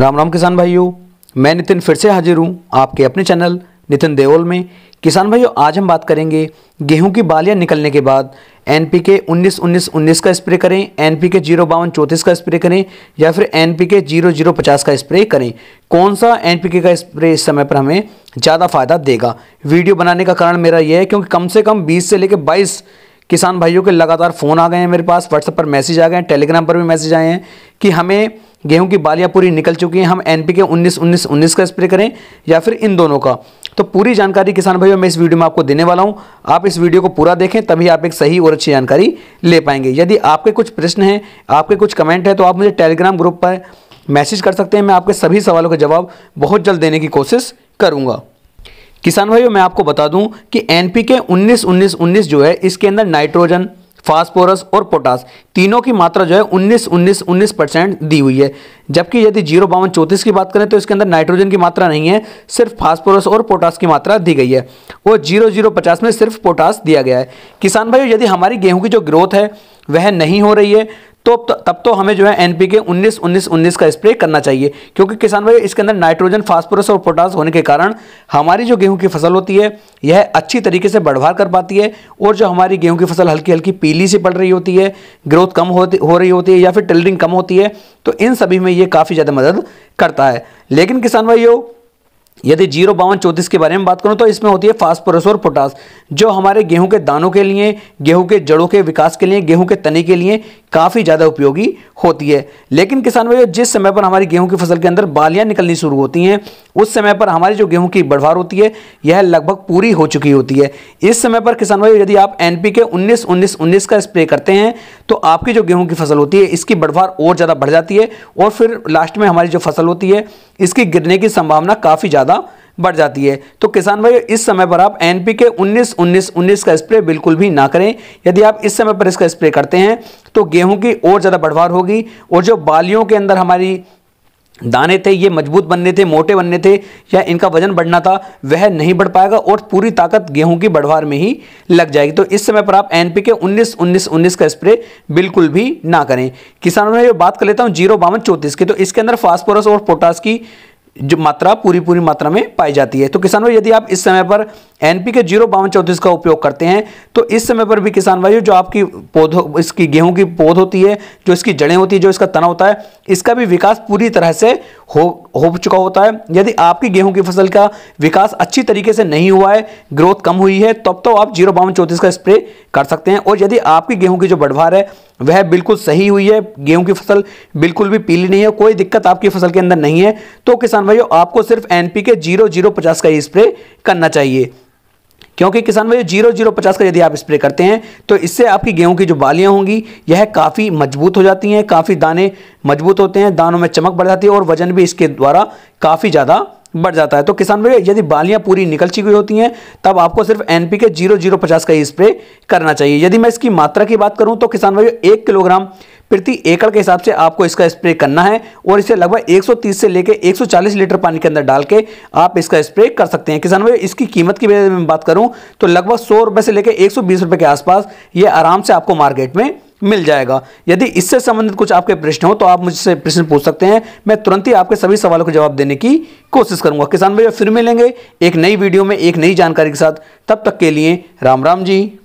राम राम किसान भाइयों मैं नितिन फिर से हाजिर हूँ आपके अपने चैनल नितिन देओल में किसान भाइयों आज हम बात करेंगे गेहूं की बालियां निकलने के बाद एन पी के उन्नीस उन्नीस उन्नीस का स्प्रे करें एन पी के जीरो बावन चौंतीस का स्प्रे करें या फिर N P K zero zero पचास का स्प्रे करें कौन सा एन पी के का स्प्रे इस समय पर हमें ज़्यादा फ़ायदा देगा वीडियो बनाने का कारण मेरा यह है क्योंकि कम से कम बीस से लेकर बाईस किसान भाइयों के लगातार फ़ोन आ गए हैं मेरे पास व्हाट्सएप पर मैसेज आ गए हैं टेलीग्राम पर भी मैसेज आए हैं कि हमें गेहूं की बालियां पूरी निकल चुकी हैं हम एन पी के उन्नीस उन्नीस उन्नीस का स्प्रे करें या फिर इन दोनों का तो पूरी जानकारी किसान भाइयों मैं इस वीडियो में आपको देने वाला हूं आप इस वीडियो को पूरा देखें तभी आप एक सही और अच्छी जानकारी ले पाएंगे यदि आपके कुछ प्रश्न हैं आपके कुछ कमेंट हैं तो आप मुझे टेलीग्राम ग्रुप पर मैसेज कर सकते हैं मैं आपके सभी सवालों का जवाब बहुत जल्द देने की कोशिश करूँगा किसान भाइयों मैं आपको बता दूं कि एन पी के उन्नीस उन्नीस उन्नीस जो है इसके अंदर नाइट्रोजन फास्फोरस और पोटास तीनों की मात्रा जो है 19 19 19 परसेंट दी हुई है जबकि यदि जीरो बावन चौंतीस की बात करें तो इसके अंदर नाइट्रोजन की मात्रा नहीं है सिर्फ फास्फोरस और पोटास की मात्रा दी गई है और जीरो जीरो पचास में सिर्फ पोटास दिया गया है किसान भाइयों यदि हमारी गेहूं की जो ग्रोथ है वह नहीं हो रही है तो तब तो हमें जो है एनपी के उन्नीस उन्नीस उन्नीस का स्प्रे करना चाहिए क्योंकि किसान भाई इसके अंदर नाइट्रोजन फास्फोरस और पोटास होने के कारण हमारी जो गेहूं की फसल होती है यह अच्छी तरीके से बढ़वार कर पाती है और जो हमारी गेहूं की फसल हल्की हल्की पीली सी पड़ रही होती है ग्रोथ कम होती हो रही होती है या फिर टेलरिंग कम होती है तो इन सभी में ये काफ़ी ज़्यादा मदद करता है लेकिन किसान भाई यदि जीरो बावन चौंतीस के बारे में बात करूं तो इसमें होती है फास्फोरस और पोटास जो हमारे गेहूं के दानों के लिए गेहूं के जड़ों के विकास के लिए गेहूं के तने के लिए काफ़ी ज़्यादा उपयोगी होती है लेकिन किसान भाइयों जिस समय पर हमारी गेहूं की फसल के अंदर बालियां निकलनी शुरू होती हैं उस समय पर हमारी जो गेहूँ की बढ़वार होती है यह लगभग पूरी हो चुकी होती है इस समय पर किसान भाई यदि आप एन पी के उन्नीस उन्नीस उन्नीस का स्प्रे करते हैं तो आपकी जो गेहूँ की फसल होती है इसकी बढ़वार और ज़्यादा बढ़ जाती है और फिर लास्ट में हमारी जो फसल होती है इसकी गिरने की संभावना काफ़ी ज़्यादा ज़्यादा बढ़ जाती है तो किसान भाई इस समय पर आप एन पी के उन्नीस उन्नीस उन्नीस का स्प्रे बिल्कुल भी ना करें यदि आप इस समय पर इसका स्प्रे करते हैं तो गेहूं की और ज़्यादा बढ़वार होगी और जो बालियों के अंदर हमारी दाने थे ये मजबूत बनने थे मोटे बनने थे या इनका वजन बढ़ना था वह नहीं बढ़ पाएगा और पूरी ताकत गेहूं की बढ़वार में ही लग जाएगी तो इस समय पर आप एन पी के उन्नीस उन्नीस उन्नीस का स्प्रे बिल्कुल भी ना करें किसानों में ये बात कर लेता हूं जीरो बावन चौंतीस की तो इसके अंदर फास्फोरस और पोटास की जो मात्रा पूरी पूरी मात्रा में पाई जाती है तो किसान भाई यदि आप इस समय पर एन पी के जीरो बावन चौंतीस का उपयोग करते हैं तो इस समय पर भी किसान भाई जो आपकी पौधों इसकी गेहूं की पौध होती है जो इसकी जड़ें होती है जो इसका तना होता है इसका भी विकास पूरी तरह से हो हो चुका होता है यदि आपकी गेहूं की फसल का विकास अच्छी तरीके से नहीं हुआ है ग्रोथ कम हुई है तब तो आप जीरो बावन चौंतीस का स्प्रे कर सकते हैं और यदि आपकी गेहूं की जो बढ़वार है वह बिल्कुल सही हुई है गेहूं की फसल बिल्कुल भी पीली नहीं है कोई दिक्कत आपकी फसल के अंदर नहीं है तो किसान किसान भाइयों आपको सिर्फ एनपीके जीरो जीरो पचास का ही स्प्रे करना चाहिए क्योंकि किसान भाइयों जीरो जीरो पचास का यदि आप स्प्रे करते हैं तो इससे आपकी गेहूं की जो बालियां होंगी यह काफ़ी मजबूत हो जाती हैं काफ़ी दाने मजबूत होते हैं दानों में चमक बढ़ जाती है और वजन भी इसके द्वारा काफ़ी ज़्यादा बढ़ जाता है तो किसान भाई यदि बालियां पूरी निकल चुकी होती हैं तब आपको सिर्फ एन के जीरो जीरो पचास का ही स्प्रे करना चाहिए यदि मैं इसकी मात्रा की बात करूं तो किसान भाई एक किलोग्राम प्रति एकड़ के हिसाब से आपको इसका स्प्रे करना है और इसे लगभग 130 से लेकर 140 लीटर पानी के अंदर डाल के आप इसका स्प्रे कर सकते हैं किसान भाई इसकी कीमत की मैं बात करूं तो लगभग सौ रुपये से लेकर एक रुपए के आसपास ये आराम से आपको मार्केट में मिल जाएगा यदि इससे संबंधित कुछ आपके प्रश्न हो तो आप मुझसे प्रश्न पूछ सकते हैं मैं तुरंत ही आपके सभी सवालों का जवाब देने की कोशिश करूंगा किसान भैया फिर मिलेंगे एक नई वीडियो में एक नई जानकारी के साथ तब तक के लिए राम राम जी